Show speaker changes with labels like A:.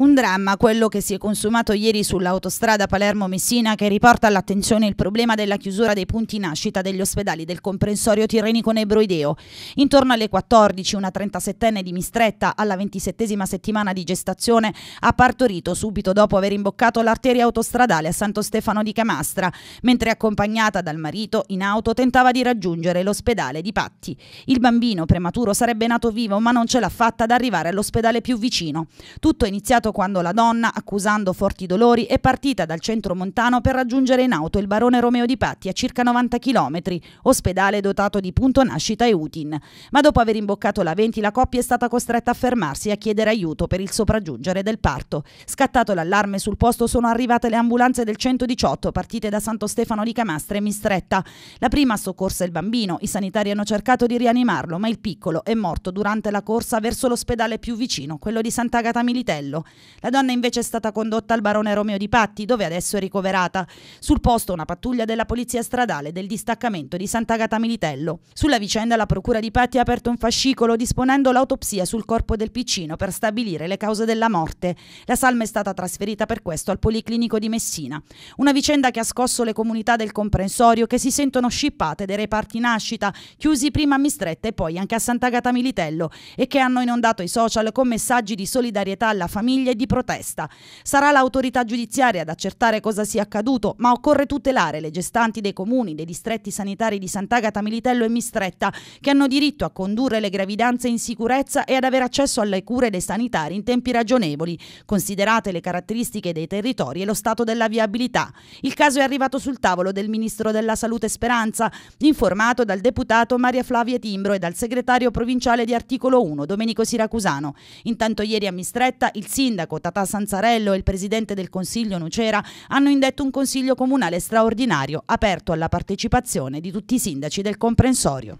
A: Un dramma quello che si è consumato ieri sull'autostrada Palermo-Messina che riporta all'attenzione il problema della chiusura dei punti nascita degli ospedali del comprensorio tirrenico nebroideo. Intorno alle 14 una 37enne di Mistretta alla 27esima settimana di gestazione ha partorito subito dopo aver imboccato l'arteria autostradale a Santo Stefano di Camastra, mentre accompagnata dal marito in auto tentava di raggiungere l'ospedale di Patti. Il bambino prematuro sarebbe nato vivo ma non ce l'ha fatta ad arrivare all'ospedale più vicino. Tutto è iniziato arrestato quando la donna, accusando forti dolori, è partita dal centro montano per raggiungere in auto il barone Romeo di Patti a circa 90 km, ospedale dotato di punto nascita e UTIN. Ma dopo aver imboccato la 20 la coppia è stata costretta a fermarsi e a chiedere aiuto per il sopraggiungere del parto. Scattato l'allarme sul posto sono arrivate le ambulanze del 118 partite da Santo Stefano di Camastra e Mistretta. La prima soccorsa il bambino, i sanitari hanno cercato di rianimarlo ma il piccolo è morto durante la corsa verso l'ospedale più vicino, quello di Sant'Agata Militello. La donna invece è stata condotta al barone Romeo di Patti, dove adesso è ricoverata. Sul posto una pattuglia della polizia stradale del distaccamento di Sant'Agata Militello. Sulla vicenda la procura di Patti ha aperto un fascicolo disponendo l'autopsia sul corpo del piccino per stabilire le cause della morte. La salma è stata trasferita per questo al Policlinico di Messina. Una vicenda che ha scosso le comunità del comprensorio che si sentono scippate dei reparti nascita, chiusi prima a Mistretta e poi anche a Sant'Agata Militello e che hanno inondato i social con messaggi di solidarietà alla famiglia e di protesta. Sarà l'autorità giudiziaria ad accertare cosa sia accaduto, ma occorre tutelare le gestanti dei comuni, dei distretti sanitari di Sant'Agata, Militello e Mistretta, che hanno diritto a condurre le gravidanze in sicurezza e ad avere accesso alle cure dei sanitari in tempi ragionevoli, considerate le caratteristiche dei territori e lo stato della viabilità. Il caso è arrivato sul tavolo del Ministro della Salute Speranza, informato dal deputato Maria Flavia Timbro e dal segretario provinciale di Articolo 1, Domenico Siracusano. Intanto ieri a Mistretta il sindaco sindaco Tatà Sanzarello e il presidente del Consiglio Nucera hanno indetto un consiglio comunale straordinario aperto alla partecipazione di tutti i sindaci del comprensorio.